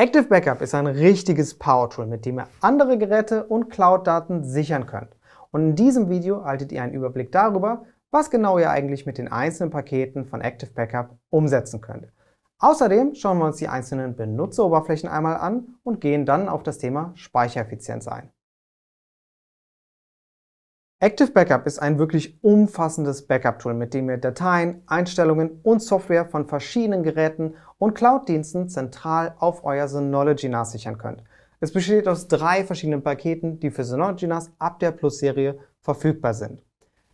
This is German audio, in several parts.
Active Backup ist ein richtiges Power-Tool, mit dem ihr andere Geräte und Cloud-Daten sichern könnt. Und in diesem Video haltet ihr einen Überblick darüber, was genau ihr eigentlich mit den einzelnen Paketen von Active Backup umsetzen könnt. Außerdem schauen wir uns die einzelnen Benutzeroberflächen einmal an und gehen dann auf das Thema Speichereffizienz ein. Active Backup ist ein wirklich umfassendes Backup-Tool, mit dem ihr Dateien, Einstellungen und Software von verschiedenen Geräten und Cloud-Diensten zentral auf euer Synology NAS sichern könnt. Es besteht aus drei verschiedenen Paketen, die für Synology NAS ab der Plus-Serie verfügbar sind.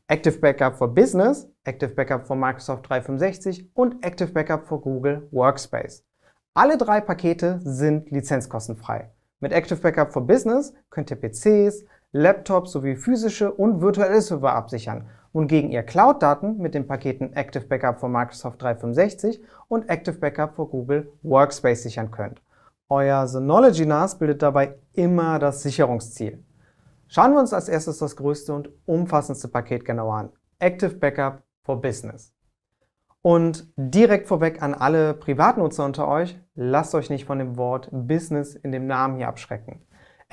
Active Backup for Business, Active Backup for Microsoft 365 und Active Backup for Google Workspace. Alle drei Pakete sind lizenzkostenfrei. Mit Active Backup for Business könnt ihr PCs, Laptops sowie physische und virtuelle Server absichern, wohingegen ihr Cloud-Daten mit den Paketen Active Backup von Microsoft 365 und Active Backup von Google Workspace sichern könnt. Euer Synology NAS bildet dabei immer das Sicherungsziel. Schauen wir uns als erstes das größte und umfassendste Paket genauer an. Active Backup for Business. Und direkt vorweg an alle Privatnutzer unter euch, lasst euch nicht von dem Wort Business in dem Namen hier abschrecken.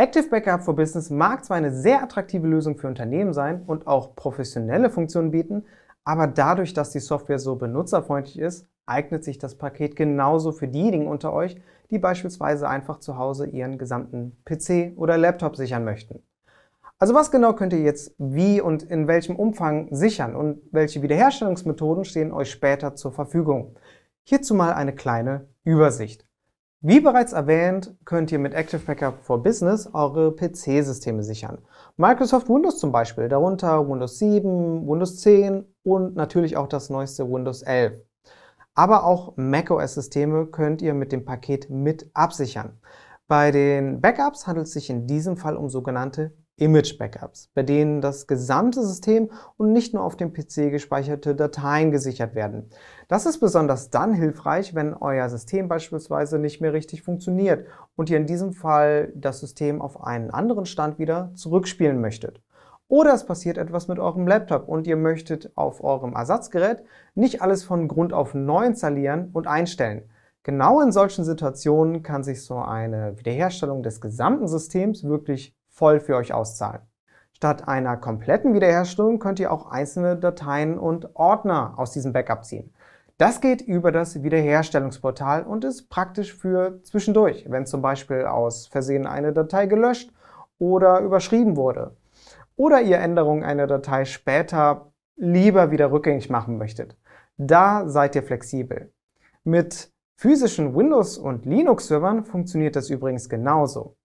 Active Backup for Business mag zwar eine sehr attraktive Lösung für Unternehmen sein und auch professionelle Funktionen bieten, aber dadurch, dass die Software so benutzerfreundlich ist, eignet sich das Paket genauso für diejenigen unter euch, die beispielsweise einfach zu Hause ihren gesamten PC oder Laptop sichern möchten. Also was genau könnt ihr jetzt wie und in welchem Umfang sichern und welche Wiederherstellungsmethoden stehen euch später zur Verfügung? Hierzu mal eine kleine Übersicht. Wie bereits erwähnt, könnt ihr mit Active Backup for Business eure PC-Systeme sichern. Microsoft Windows zum Beispiel, darunter Windows 7, Windows 10 und natürlich auch das neueste Windows 11. Aber auch macOS-Systeme könnt ihr mit dem Paket mit absichern. Bei den Backups handelt es sich in diesem Fall um sogenannte Image-Backups, bei denen das gesamte System und nicht nur auf dem PC gespeicherte Dateien gesichert werden. Das ist besonders dann hilfreich, wenn euer System beispielsweise nicht mehr richtig funktioniert und ihr in diesem Fall das System auf einen anderen Stand wieder zurückspielen möchtet. Oder es passiert etwas mit eurem Laptop und ihr möchtet auf eurem Ersatzgerät nicht alles von Grund auf neu installieren und einstellen. Genau in solchen Situationen kann sich so eine Wiederherstellung des gesamten Systems wirklich voll für euch auszahlen. Statt einer kompletten Wiederherstellung könnt ihr auch einzelne Dateien und Ordner aus diesem Backup ziehen. Das geht über das Wiederherstellungsportal und ist praktisch für zwischendurch, wenn zum Beispiel aus Versehen eine Datei gelöscht oder überschrieben wurde oder ihr Änderungen einer Datei später lieber wieder rückgängig machen möchtet. Da seid ihr flexibel. Mit physischen Windows- und Linux-Servern funktioniert das übrigens genauso.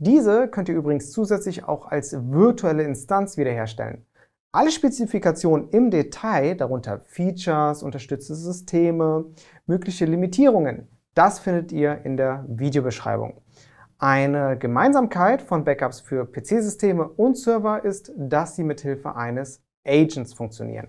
Diese könnt ihr übrigens zusätzlich auch als virtuelle Instanz wiederherstellen. Alle Spezifikationen im Detail, darunter Features, unterstützte Systeme, mögliche Limitierungen, das findet ihr in der Videobeschreibung. Eine Gemeinsamkeit von Backups für PC-Systeme und Server ist, dass sie mithilfe eines Agents funktionieren.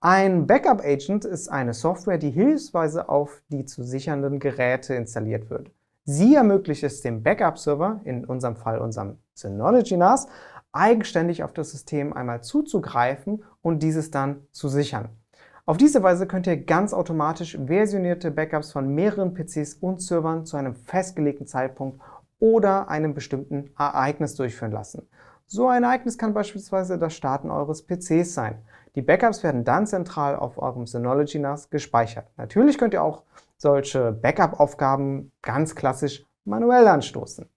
Ein Backup-Agent ist eine Software, die hilfsweise auf die zu sichernden Geräte installiert wird. Sie ermöglicht es dem Backup-Server, in unserem Fall unserem Synology NAS, eigenständig auf das System einmal zuzugreifen und dieses dann zu sichern. Auf diese Weise könnt ihr ganz automatisch versionierte Backups von mehreren PCs und Servern zu einem festgelegten Zeitpunkt oder einem bestimmten Ereignis durchführen lassen. So ein Ereignis kann beispielsweise das Starten eures PCs sein. Die Backups werden dann zentral auf eurem Synology NAS gespeichert. Natürlich könnt ihr auch solche Backup-Aufgaben ganz klassisch manuell anstoßen.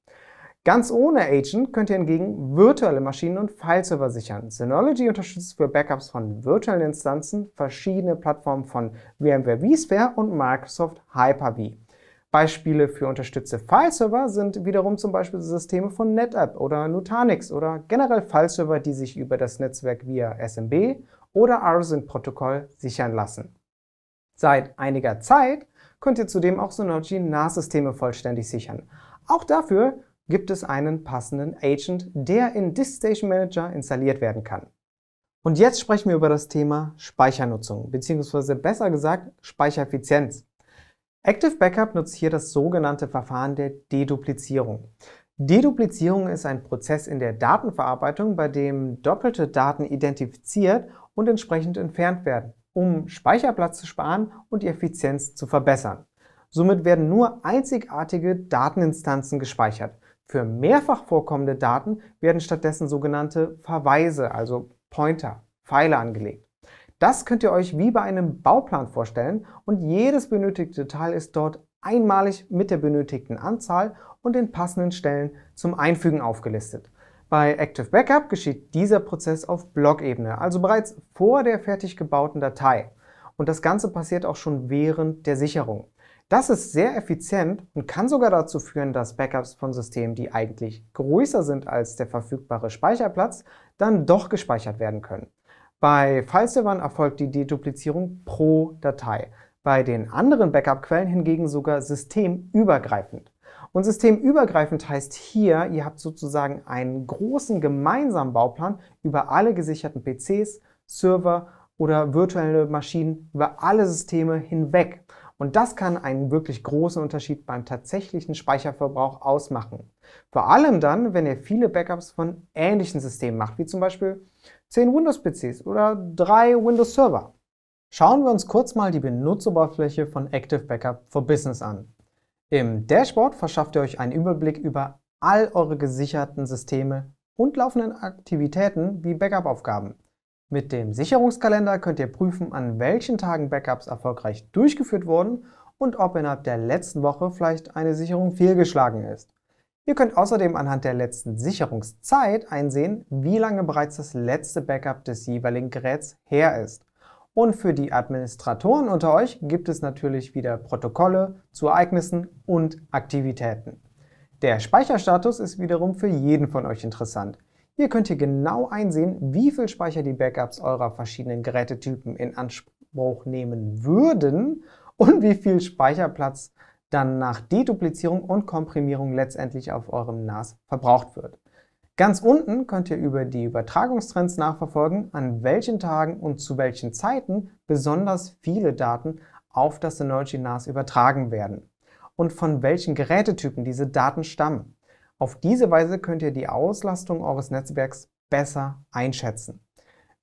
Ganz ohne Agent könnt ihr hingegen virtuelle Maschinen und File-Server sichern. Synology unterstützt für Backups von virtuellen Instanzen verschiedene Plattformen von VMware vSphere und Microsoft Hyper-V. Beispiele für unterstützte File-Server sind wiederum zum Beispiel Systeme von NetApp oder Nutanix oder generell File-Server, die sich über das Netzwerk via SMB oder rsync protokoll sichern lassen. Seit einiger Zeit könnt ihr zudem auch Synology NAS-Systeme vollständig sichern. Auch dafür gibt es einen passenden Agent, der in DiskStation Manager installiert werden kann. Und jetzt sprechen wir über das Thema Speichernutzung, beziehungsweise besser gesagt Speichereffizienz. Active Backup nutzt hier das sogenannte Verfahren der Deduplizierung. Deduplizierung ist ein Prozess in der Datenverarbeitung, bei dem doppelte Daten identifiziert und entsprechend entfernt werden, um Speicherplatz zu sparen und die Effizienz zu verbessern. Somit werden nur einzigartige Dateninstanzen gespeichert. Für mehrfach vorkommende Daten werden stattdessen sogenannte Verweise, also Pointer, Pfeile angelegt. Das könnt ihr euch wie bei einem Bauplan vorstellen und jedes benötigte Teil ist dort einmalig mit der benötigten Anzahl und den passenden Stellen zum Einfügen aufgelistet. Bei Active Backup geschieht dieser Prozess auf Blockebene, also bereits vor der fertig gebauten Datei. Und das Ganze passiert auch schon während der Sicherung. Das ist sehr effizient und kann sogar dazu führen, dass Backups von Systemen, die eigentlich größer sind als der verfügbare Speicherplatz, dann doch gespeichert werden können. Bei FileServern erfolgt die Deduplizierung pro Datei, bei den anderen Backup-Quellen hingegen sogar systemübergreifend. Und systemübergreifend heißt hier, ihr habt sozusagen einen großen gemeinsamen Bauplan über alle gesicherten PCs, Server oder virtuelle Maschinen über alle Systeme hinweg. Und das kann einen wirklich großen Unterschied beim tatsächlichen Speicherverbrauch ausmachen. Vor allem dann, wenn ihr viele Backups von ähnlichen Systemen macht, wie zum Beispiel 10 Windows-PCs oder 3 Windows-Server. Schauen wir uns kurz mal die Benutzeroberfläche von Active Backup for Business an. Im Dashboard verschafft ihr euch einen Überblick über all eure gesicherten Systeme und laufenden Aktivitäten wie Backup-Aufgaben. Mit dem Sicherungskalender könnt ihr prüfen, an welchen Tagen Backups erfolgreich durchgeführt wurden und ob innerhalb der letzten Woche vielleicht eine Sicherung fehlgeschlagen ist. Ihr könnt außerdem anhand der letzten Sicherungszeit einsehen, wie lange bereits das letzte Backup des jeweiligen Geräts her ist. Und für die Administratoren unter euch gibt es natürlich wieder Protokolle zu Ereignissen und Aktivitäten. Der Speicherstatus ist wiederum für jeden von euch interessant. Hier könnt ihr genau einsehen, wie viel Speicher die Backups eurer verschiedenen Gerätetypen in Anspruch nehmen würden und wie viel Speicherplatz dann nach Deduplizierung und Komprimierung letztendlich auf eurem NAS verbraucht wird. Ganz unten könnt ihr über die Übertragungstrends nachverfolgen, an welchen Tagen und zu welchen Zeiten besonders viele Daten auf das Synology NAS übertragen werden und von welchen Gerätetypen diese Daten stammen. Auf diese Weise könnt ihr die Auslastung eures Netzwerks besser einschätzen.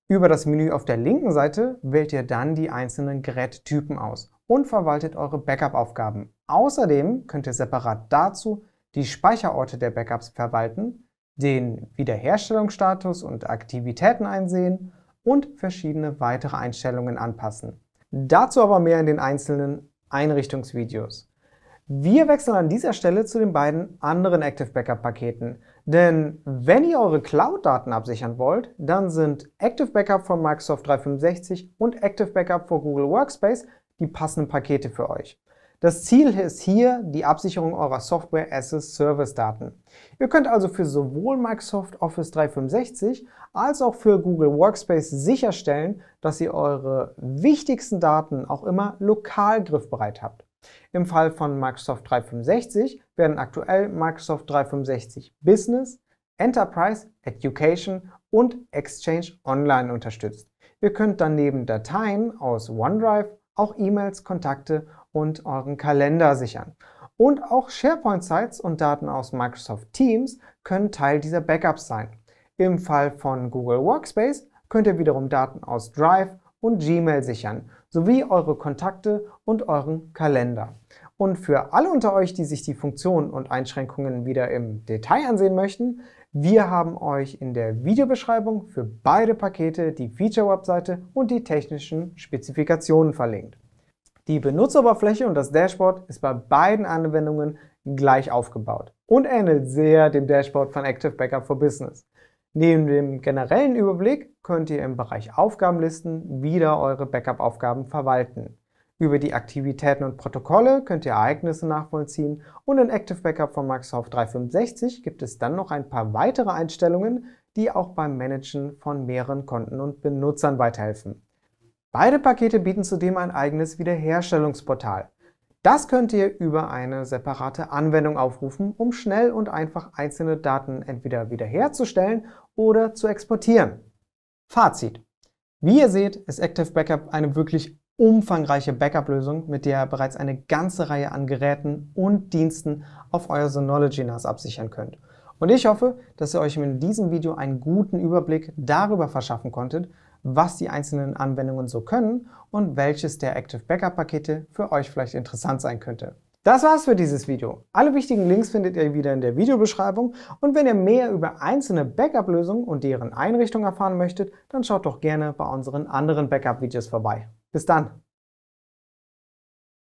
Über das Menü auf der linken Seite wählt ihr dann die einzelnen Gerättypen aus und verwaltet eure Backup-Aufgaben. Außerdem könnt ihr separat dazu die Speicherorte der Backups verwalten, den Wiederherstellungsstatus und Aktivitäten einsehen und verschiedene weitere Einstellungen anpassen. Dazu aber mehr in den einzelnen Einrichtungsvideos. Wir wechseln an dieser Stelle zu den beiden anderen Active Backup Paketen. Denn wenn ihr eure Cloud-Daten absichern wollt, dann sind Active Backup von Microsoft 365 und Active Backup von Google Workspace die passenden Pakete für euch. Das Ziel ist hier die Absicherung eurer Software as a Service Daten. Ihr könnt also für sowohl Microsoft Office 365 als auch für Google Workspace sicherstellen, dass ihr eure wichtigsten Daten auch immer lokal griffbereit habt. Im Fall von Microsoft 365 werden aktuell Microsoft 365 Business, Enterprise, Education und Exchange Online unterstützt. Ihr könnt daneben Dateien aus OneDrive auch E-Mails, Kontakte und euren Kalender sichern. Und auch SharePoint-Sites und Daten aus Microsoft Teams können Teil dieser Backups sein. Im Fall von Google Workspace könnt ihr wiederum Daten aus Drive und Gmail sichern, sowie eure Kontakte und euren Kalender. Und für alle unter euch, die sich die Funktionen und Einschränkungen wieder im Detail ansehen möchten, wir haben euch in der Videobeschreibung für beide Pakete die Feature-Webseite und die technischen Spezifikationen verlinkt. Die Benutzeroberfläche und das Dashboard ist bei beiden Anwendungen gleich aufgebaut und ähnelt sehr dem Dashboard von Active Backup for Business. Neben dem generellen Überblick könnt ihr im Bereich Aufgabenlisten wieder eure Backup-Aufgaben verwalten. Über die Aktivitäten und Protokolle könnt ihr Ereignisse nachvollziehen und in Active Backup von Microsoft 365 gibt es dann noch ein paar weitere Einstellungen, die auch beim Managen von mehreren Konten und Benutzern weiterhelfen. Beide Pakete bieten zudem ein eigenes Wiederherstellungsportal. Das könnt ihr über eine separate Anwendung aufrufen, um schnell und einfach einzelne Daten entweder wiederherzustellen oder zu exportieren. Fazit. Wie ihr seht, ist Active Backup eine wirklich umfangreiche Backup-Lösung, mit der ihr bereits eine ganze Reihe an Geräten und Diensten auf euer Synology NAS absichern könnt. Und ich hoffe, dass ihr euch in diesem Video einen guten Überblick darüber verschaffen konntet, was die einzelnen Anwendungen so können und welches der Active Backup Pakete für euch vielleicht interessant sein könnte. Das war's für dieses Video. Alle wichtigen Links findet ihr wieder in der Videobeschreibung und wenn ihr mehr über einzelne Backup-Lösungen und deren Einrichtung erfahren möchtet, dann schaut doch gerne bei unseren anderen Backup-Videos vorbei. Bis dann!